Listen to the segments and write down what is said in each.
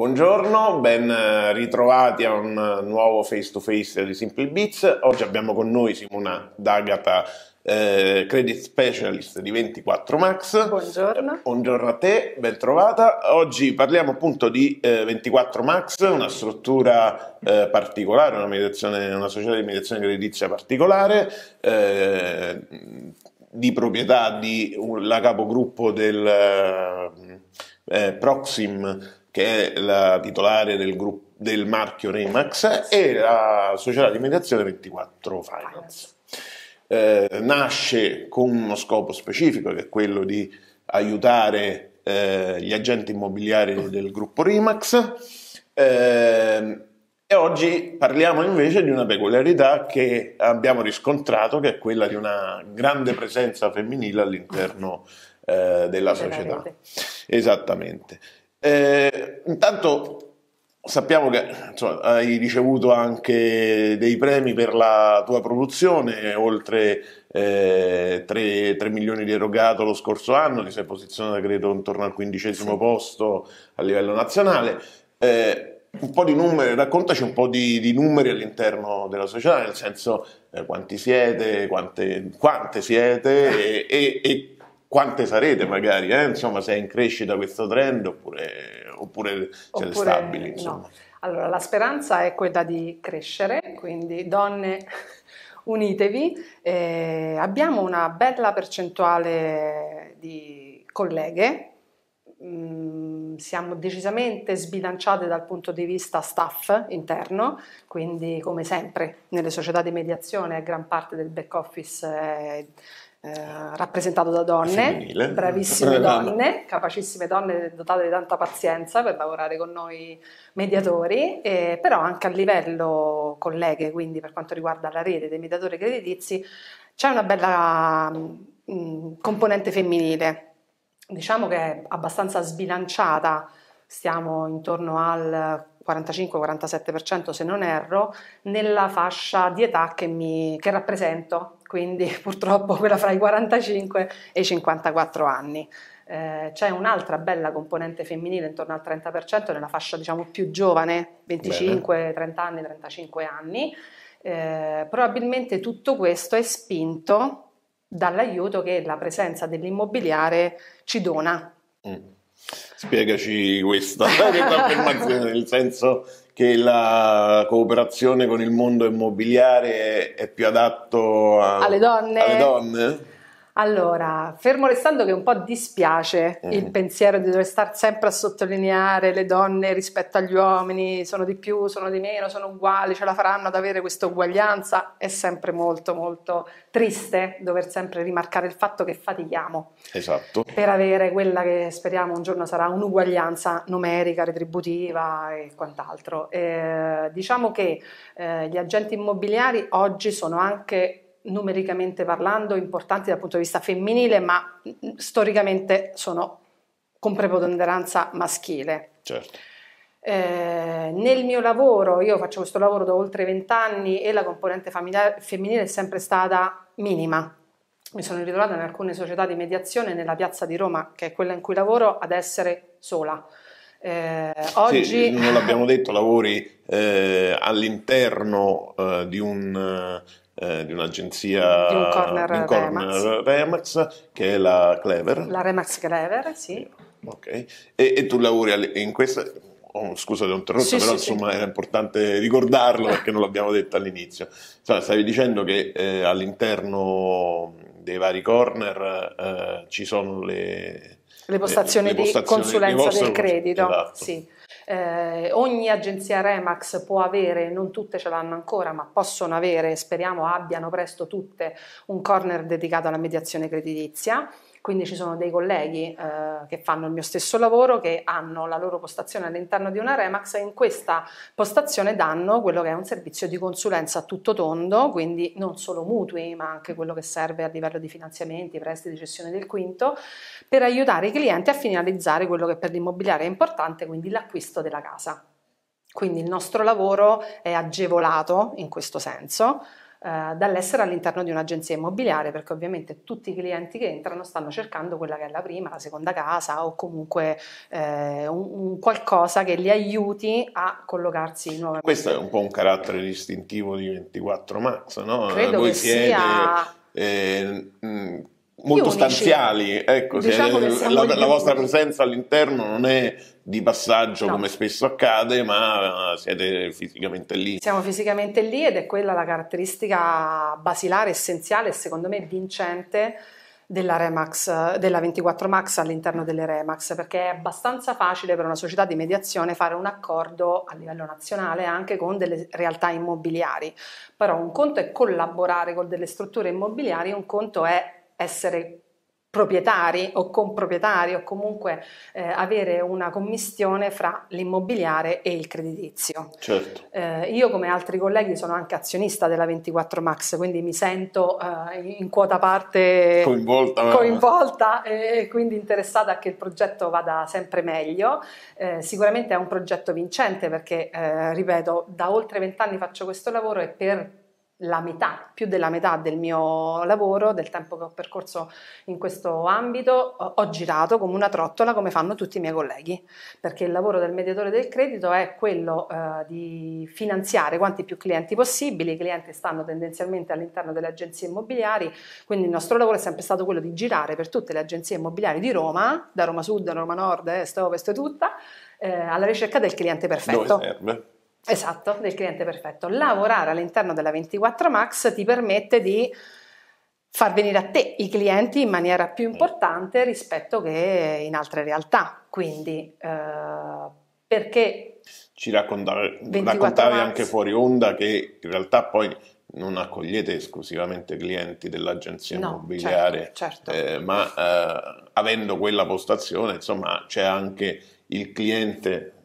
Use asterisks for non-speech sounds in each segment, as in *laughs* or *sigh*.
Buongiorno, ben eh, ritrovati a un eh, nuovo face to face di Simple Beats. Oggi abbiamo con noi Simona D'Agata, eh, Credit Specialist di 24 Max. Buongiorno. Buongiorno a te, ben trovata. Oggi parliamo appunto di eh, 24 Max, una struttura eh, particolare, una, una, società di mediazione creditizia particolare eh, di proprietà di la capogruppo del eh, Proxim che è la titolare del, gruppo, del marchio Remax, e la società di mediazione 24 Finance. Eh, nasce con uno scopo specifico che è quello di aiutare eh, gli agenti immobiliari del gruppo Rimax eh, e oggi parliamo invece di una peculiarità che abbiamo riscontrato che è quella di una grande presenza femminile all'interno eh, della società. Esattamente. Eh, intanto sappiamo che insomma, hai ricevuto anche dei premi per la tua produzione, oltre eh, 3, 3, milioni di erogato lo scorso anno, ti sei posizionato credo intorno al quindicesimo sì. posto a livello nazionale. Eh, un po' di numeri, raccontaci un po' di, di numeri all'interno della società, nel senso eh, quanti siete, quante, quante siete e, e, e quante sarete magari, eh? insomma se è in crescita questo trend oppure, oppure siete oppure stabili. No. Allora la speranza è quella di crescere, quindi donne *laughs* unitevi, eh, abbiamo una bella percentuale di colleghe, mm, siamo decisamente sbilanciate dal punto di vista staff interno, quindi come sempre nelle società di mediazione gran parte del back office è eh, rappresentato da donne, Femminile. bravissime eh, donne, capacissime donne dotate di tanta pazienza per lavorare con noi mediatori, eh, però anche a livello colleghe, quindi per quanto riguarda la rete dei mediatori creditizi, c'è una bella mh, mm, componente femminile, diciamo che è abbastanza sbilanciata, stiamo intorno al 45-47% se non erro, nella fascia di età che, mi, che rappresento quindi *laughs* purtroppo quella fra i 45 e i 54 anni. Eh, c'è un'altra bella componente femminile intorno al 30% nella fascia diciamo più giovane, 25, Bene. 30 anni, 35 anni. Eh, probabilmente tutto questo è spinto dall'aiuto che la presenza dell'immobiliare ci dona. Mm. Spiegaci questa, *laughs* *laughs* questa affermazione, nel senso che la cooperazione con il mondo immobiliare è, è più adatto a, alle donne? Alle donne? Allora, fermo restando che un po' dispiace mm. il pensiero di dover stare sempre a sottolineare le donne rispetto agli uomini, sono di più, sono di meno, sono uguali, ce la faranno ad avere questa uguaglianza, è sempre molto molto triste dover sempre rimarcare il fatto che fatichiamo. Esatto. Per avere quella che speriamo un giorno sarà un'uguaglianza numerica, retributiva e quant'altro. Eh, diciamo che eh, gli agenti immobiliari oggi sono anche numericamente parlando importanti dal punto di vista femminile, ma storicamente sono con preponderanza maschile. Certo. Eh, nel mio lavoro, io faccio questo lavoro da oltre vent'anni e la componente femminile è sempre stata minima. Mi sono ritrovata in alcune società di mediazione nella piazza di Roma, che è quella in cui lavoro, ad essere sola. Eh, oggi sì, non l'abbiamo detto, lavori eh, all'interno eh, di un eh, eh, di un'agenzia di un corner, di un Remax. corner Remax. che è la Clever. La Remax Clever, sì. Ok, e, e tu lavori in questa... Oh, scusa, ti ho interrotto, sì, però sì, insomma sì. era importante ricordarlo perché non l'abbiamo detto all'inizio. Insomma, cioè, stavi dicendo che eh, all'interno dei vari corner eh, ci sono le, le postazioni, le, le postazioni di consulenza vostre, del credito. Esatto. Sì. Eh, ogni agenzia Remax può avere, non tutte ce l'hanno ancora, ma possono avere, speriamo abbiano presto tutte, un corner dedicato alla mediazione creditizia. Quindi ci sono dei colleghi eh, che fanno il mio stesso lavoro, che hanno la loro postazione all'interno di una Remax e in questa postazione danno quello che è un servizio di consulenza a tutto tondo, quindi non solo mutui, ma anche quello che serve a livello di finanziamenti, prestiti, cessione del quinto, per aiutare i clienti a finalizzare quello che per l'immobiliare è importante, quindi l'acquisto della casa. Quindi il nostro lavoro è agevolato in questo senso. Eh, dall'essere all'interno di un'agenzia immobiliare, perché ovviamente tutti i clienti che entrano stanno cercando quella che è la prima, la seconda casa o comunque eh, un, un qualcosa che li aiuti a collocarsi nuovamente. Questo è un po' un carattere distintivo di 24 marzo, no? Credo Voi che siete, sia... Eh, mh, molto unici. stanziali. Ecco, diciamo la, la vostra presenza all'interno non è di passaggio no. come spesso accade, ma siete fisicamente lì. Siamo fisicamente lì ed è quella la caratteristica basilare, essenziale e secondo me vincente della, Remax, della 24 Max all'interno delle Remax, perché è abbastanza facile per una società di mediazione fare un accordo a livello nazionale anche con delle realtà immobiliari. Però un conto è collaborare con delle strutture immobiliari, un conto è essere proprietari o comproprietari o comunque eh, avere una commissione fra l'immobiliare e il creditizio. Certo. Eh, io come altri colleghi sono anche azionista della 24 Max, quindi mi sento eh, in quota parte coinvolta, coinvolta e quindi interessata a che il progetto vada sempre meglio. Eh, sicuramente è un progetto vincente perché, eh, ripeto, da oltre vent'anni faccio questo lavoro e per la metà, più della metà del mio lavoro, del tempo che ho percorso in questo ambito, ho girato come una trottola come fanno tutti i miei colleghi, perché il lavoro del mediatore del credito è quello eh, di finanziare quanti più clienti possibili, i clienti stanno tendenzialmente all'interno delle agenzie immobiliari, quindi il nostro lavoro è sempre stato quello di girare per tutte le agenzie immobiliari di Roma, da Roma Sud, Roma Nord, Est, Ovest e tutta, eh, alla ricerca del cliente perfetto. Dove serve? Esatto, del cliente perfetto. Lavorare all'interno della 24 Max ti permette di far venire a te i clienti in maniera più importante rispetto che in altre realtà. Quindi eh, perché ci raccontavi, raccontavi anche fuori onda che in realtà poi non accogliete esclusivamente clienti dell'agenzia no, immobiliare, certo, certo. Eh, ma eh, avendo quella postazione, insomma, c'è anche il cliente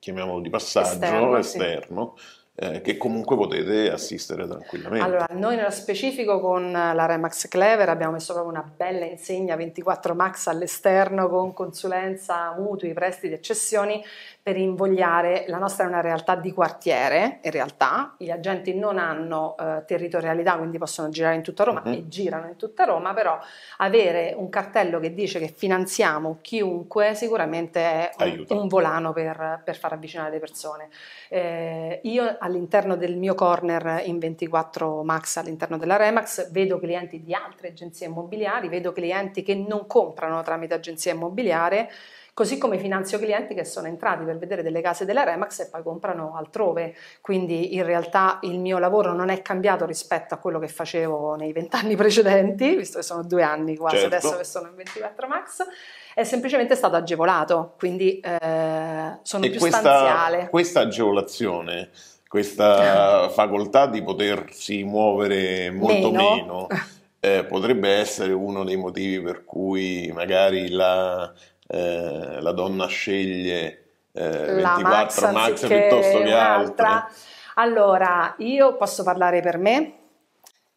chiamiamolo di passaggio, esterno, esterno sì eh, che comunque potete assistere tranquillamente. Allora, noi nello specifico con la Remax Clever abbiamo messo proprio una bella insegna 24 Max all'esterno con consulenza, mutui, prestiti e cessioni per invogliare, la nostra è una realtà di quartiere in realtà, gli agenti non hanno eh, territorialità quindi possono girare in tutta Roma uh-huh. e girano in tutta Roma, però avere un cartello che dice che finanziamo chiunque sicuramente è un, un volano per, per, far avvicinare le persone. Eh, io all'interno del mio corner in 24 Max, all'interno della Remax, vedo clienti di altre agenzie immobiliari, vedo clienti che non comprano tramite agenzia immobiliare, così come finanzio clienti che sono entrati per vedere delle case della Remax e poi comprano altrove. Quindi in realtà il mio lavoro non è cambiato rispetto a quello che facevo nei vent'anni precedenti, visto che sono due anni quasi certo. adesso che sono in 24 Max, è semplicemente stato agevolato, quindi eh, sono e più questa, stanziale. Questa agevolazione questa *laughs* facoltà di potersi muovere molto meno, meno *laughs* eh, potrebbe essere uno dei motivi per cui magari la, eh, la donna sceglie eh, 24 Max, Max piuttosto che un'altra. altre. Allora, io posso parlare per me,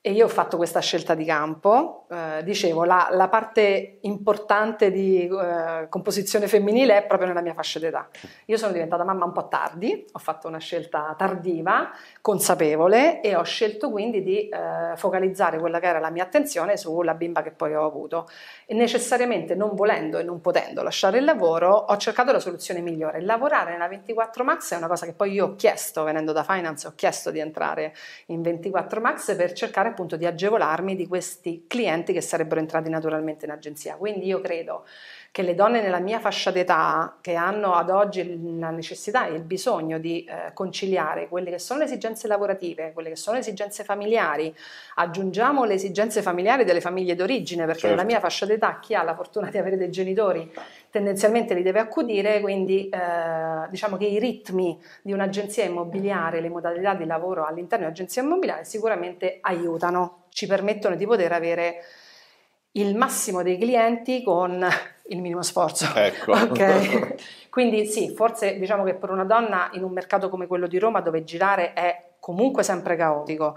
e io ho fatto questa scelta di campo, eh, dicevo, la, la, parte importante di eh, composizione femminile è proprio nella mia fascia d'età. Io sono diventata mamma un po' tardi, ho fatto una scelta tardiva, consapevole e ho scelto quindi di eh, focalizzare quella che era la mia attenzione sulla bimba che poi ho avuto. E necessariamente non volendo e non potendo lasciare il lavoro, ho cercato la soluzione migliore. Lavorare nella 24 Max è una cosa che poi io ho chiesto, venendo da Finance, ho chiesto di entrare in 24 Max per cercare appunto di agevolarmi di questi clienti che sarebbero entrati naturalmente in agenzia. Quindi io credo che le donne nella mia fascia d'età, che hanno ad oggi la necessità e il bisogno di eh, conciliare quelle che sono le esigenze lavorative, quelle che sono le esigenze familiari, aggiungiamo le esigenze familiari delle famiglie d'origine, perché certo. nella mia fascia d'età chi ha la fortuna di avere dei genitori tendenzialmente li deve accudire, quindi eh, diciamo che i ritmi di un'agenzia immobiliare, le modalità di lavoro all'interno di un'agenzia immobiliare sicuramente aiutano, ci permettono di poter avere il massimo dei clienti con il minimo sforzo. Ecco. *laughs* Okay? *laughs* Quindi sì, forse diciamo che per una donna in un mercato come quello di Roma dove girare è comunque sempre caotico,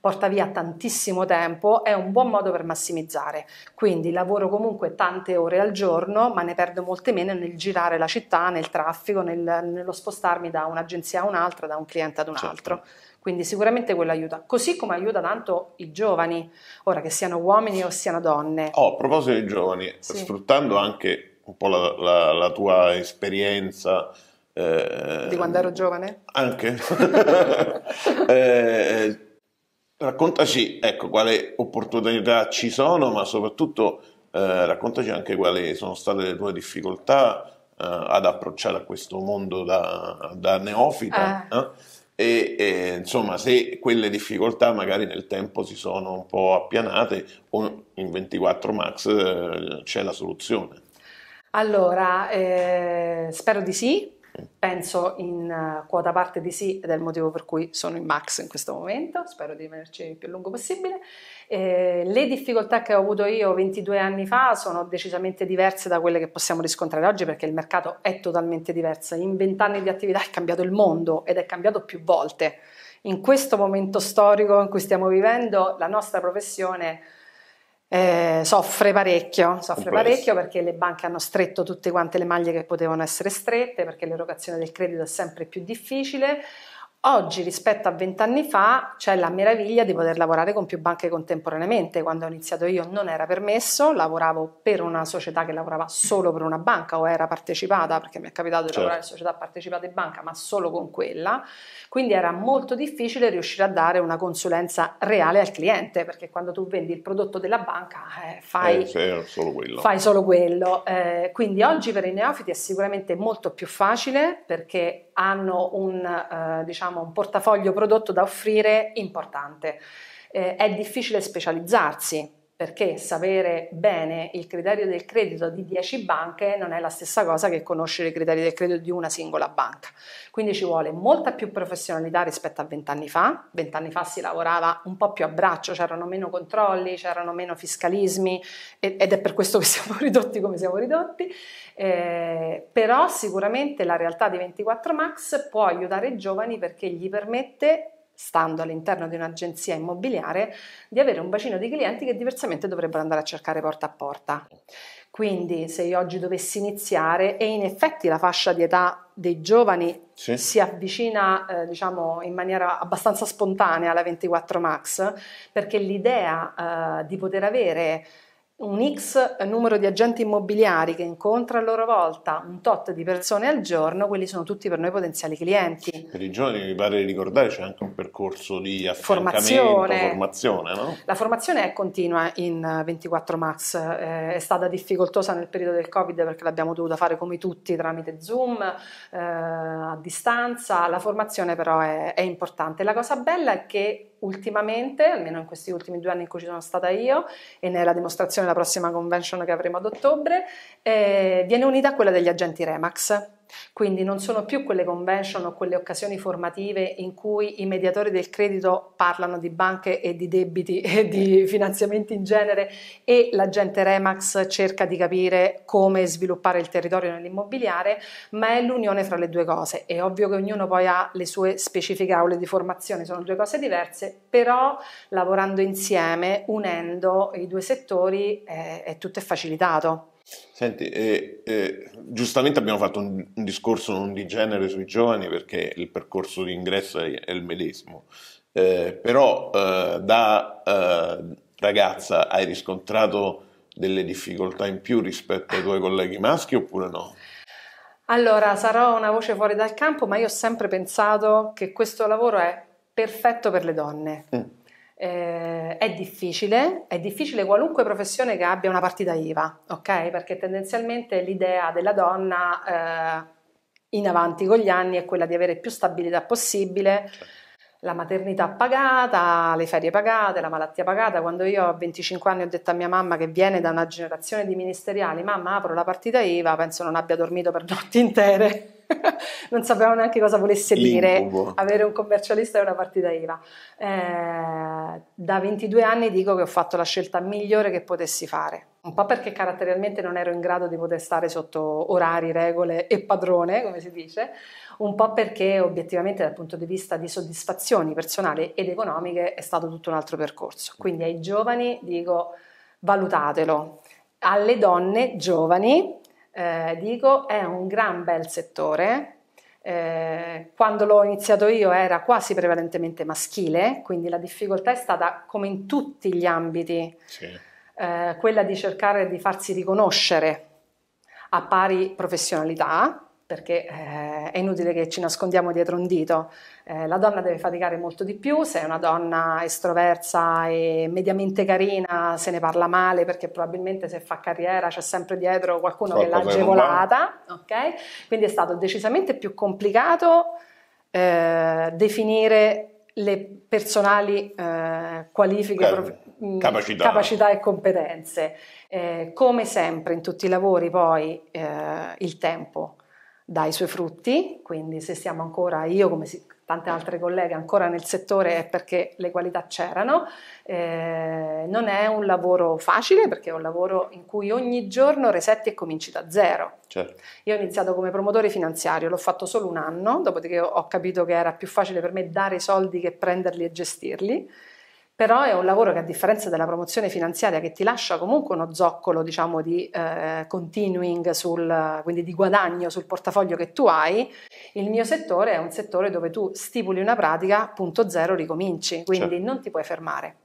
porta via tantissimo tempo, è un buon modo per massimizzare. Quindi lavoro comunque tante ore al giorno, ma ne perdo molte meno nel girare la città, nel traffico, nel, nello spostarmi da un'agenzia a un'altra, da un cliente ad un certo. altro. Quindi sicuramente quello aiuta, così come aiuta tanto i giovani, ora che siano uomini o siano donne. Oh, a proposito dei giovani, sì. sfruttando anche un po' la, la, la tua esperienza, eh, di quando ero giovane? Anche. *laughs* eh, raccontaci, ecco, quali opportunità ci sono, ma soprattutto eh, raccontaci anche quali sono state le tue difficoltà eh, ad approcciare a questo mondo da, da neofita. Eh. Eh? e eh, insomma se quelle difficoltà magari nel tempo si sono un po' appianate o in 24 max eh, c'è la soluzione. Allora, eh, spero di sì, penso in eh, quota parte di sì ed è il motivo per cui sono in max in questo momento, spero di rimanerci il più lungo possibile. Eh, le difficoltà che ho avuto io 22 anni fa sono decisamente diverse da quelle che possiamo riscontrare oggi perché il mercato è totalmente diverso, in 20 anni di attività è cambiato il mondo ed è cambiato più volte. In questo momento storico in cui stiamo vivendo la nostra professione eh, soffre parecchio, soffre parecchio perché le banche hanno stretto tutte quante le maglie che potevano essere strette, perché l'erogazione del credito è sempre più difficile. Oggi rispetto a vent'anni fa c'è la meraviglia di poter lavorare con più banche contemporaneamente. Quando ho iniziato io non era permesso, lavoravo per una società che lavorava solo per una banca o era partecipata, perché mi è capitato di certo. lavorare in società partecipate in banca, ma solo con quella. Quindi era molto difficile riuscire a dare una consulenza reale al cliente, perché quando tu vendi il prodotto della banca eh, fai, eh, solo quello. Fai solo quello. Eh, quindi oggi per i neofiti è sicuramente molto più facile perché hanno un, eh, diciamo, un portafoglio prodotto da offrire importante. Eh, è difficile specializzarsi perché sapere bene il criterio del credito di 10 banche non è la stessa cosa che conoscere i criteri del credito di una singola banca. Quindi ci vuole molta più professionalità rispetto a vent'anni fa. Vent'anni fa si lavorava un po' più a braccio, c'erano meno controlli, c'erano meno fiscalismi ed è per questo che *laughs* siamo ridotti come siamo ridotti. Eh, però sicuramente la realtà di 24 Max può aiutare i giovani perché gli permette stando all'interno di un'agenzia immobiliare, di avere un bacino di clienti che diversamente dovrebbero andare a cercare porta a porta. Quindi se io oggi dovessi iniziare, e in effetti la fascia di età dei giovani sì. si avvicina eh, diciamo in maniera abbastanza spontanea alla 24 Max, perché l'idea eh, di poter avere un X numero di agenti immobiliari che incontra a loro volta un tot di persone al giorno, quelli sono tutti per noi potenziali clienti. Per i giovani mi pare di ricordare c'è anche un percorso di formazione. formazione no? La formazione è continua in 24 Max, eh, è stata difficoltosa nel periodo del Covid perché l'abbiamo dovuta fare come tutti tramite Zoom, eh, a distanza, la formazione però è, è importante. La cosa bella è che ultimamente, almeno in questi ultimi due anni in cui ci sono stata io, e nella dimostrazione della prossima convention che avremo ad ottobre, eh, viene unita a quella degli agenti Remax quindi non sono più quelle convention o quelle occasioni formative in cui i mediatori del credito parlano di banche e di debiti e eh. di finanziamenti in genere e la gente Remax cerca di capire come sviluppare il territorio nell'immobiliare, ma è l'unione fra le due cose. È ovvio che ognuno poi ha le sue specifiche aule di formazione, sono due cose diverse, però lavorando insieme, unendo i due settori, eh, è tutto è facilitato. Senti, eh, eh, giustamente abbiamo fatto un, un discorso non di genere sui giovani perché il percorso di ingresso è, è il medesimo, eh, però eh, da eh, ragazza hai riscontrato delle difficoltà in più rispetto ai tuoi colleghi maschi oppure no? Allora, sarò una voce fuori dal campo, ma io ho sempre pensato che questo lavoro è perfetto per le donne. Mm eh, è difficile, è difficile qualunque professione che abbia una partita IVA, ok? Perché tendenzialmente l'idea della donna eh, in avanti con gli anni è quella di avere più stabilità possibile. Certo. La maternità pagata, le ferie pagate, la malattia pagata. Quando io a 25 anni ho detto a mia mamma che viene da una generazione di ministeriali, mamma apro la partita IVA, penso non abbia dormito per *laughs* notti intere *laughs* non sapevo neanche cosa volesse L'incubo. dire avere un commercialista e una partita IVA. Eh, da 22 anni dico che ho fatto la scelta migliore che potessi fare, un po' perché caratterialmente non ero in grado di poter stare sotto orari, regole e padrone, come si dice, un po' perché obiettivamente dal punto di vista di soddisfazioni personali ed economiche è stato tutto un altro percorso. Quindi ai giovani dico valutatelo alle donne giovani eh, dico, è un gran bel settore. Eh, quando l'ho iniziato io era quasi prevalentemente maschile, quindi la difficoltà è stata come in tutti gli ambiti, sì. eh, quella di cercare di farsi riconoscere a pari professionalità perché eh, è inutile che ci nascondiamo dietro un dito. Eh, la donna deve faticare molto di più, se è una donna estroversa e mediamente carina se ne parla male perché probabilmente se fa carriera c'è sempre dietro qualcuno Qualcosa che l'ha agevolata, okay? Quindi è stato decisamente più complicato eh, definire le personali eh, qualifiche, okay. prof... Mm, capacità. capacità. e competenze. Eh, come sempre in tutti i lavori poi eh, il tempo dà i suoi frutti, quindi se siamo ancora io come si, tante altre colleghe ancora nel settore è perché le qualità c'erano, eh, non è un lavoro facile perché è un lavoro in cui ogni giorno resetti e cominci da zero. Certo. Io ho iniziato come promotore finanziario, l'ho fatto solo un anno, dopodiché ho capito che era più facile per me dare i soldi che prenderli e gestirli però è un lavoro che a differenza della promozione finanziaria che ti lascia comunque uno zoccolo diciamo di eh, continuing sul, quindi di guadagno sul portafoglio che tu hai il mio settore è un settore dove tu stipuli una pratica punto zero ricominci quindi certo. non ti puoi fermare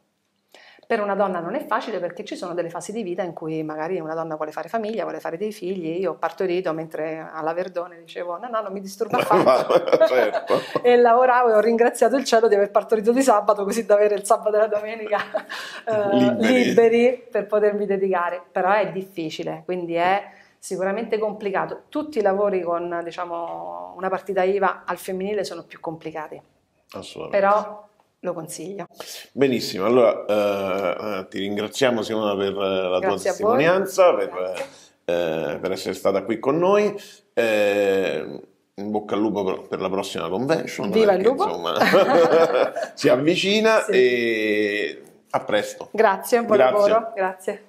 per una donna non è facile perché ci sono delle fasi di vita in cui magari una donna vuole fare famiglia, vuole fare dei figli, io ho partorito mentre alla Verdone dicevo no no non mi disturba affatto *laughs* certo. *laughs* e lavoravo e ho ringraziato il cielo di aver partorito di sabato così da avere il sabato e la domenica *laughs* eh, liberi. liberi per potermi dedicare, però è difficile, quindi è sicuramente complicato. Tutti i lavori con diciamo, una partita IVA al femminile sono più complicati. Però lo consiglia. Benissimo, allora eh, eh, ti ringraziamo Simona per eh, la Grazie tua testimonianza, per, eh, per, essere stata qui con noi. Eh, in bocca al lupo per, la prossima convention. Viva perché, il lupo! Insomma, *laughs* si avvicina *laughs* sì. e a presto. Grazie, buon Grazie. lavoro. Grazie.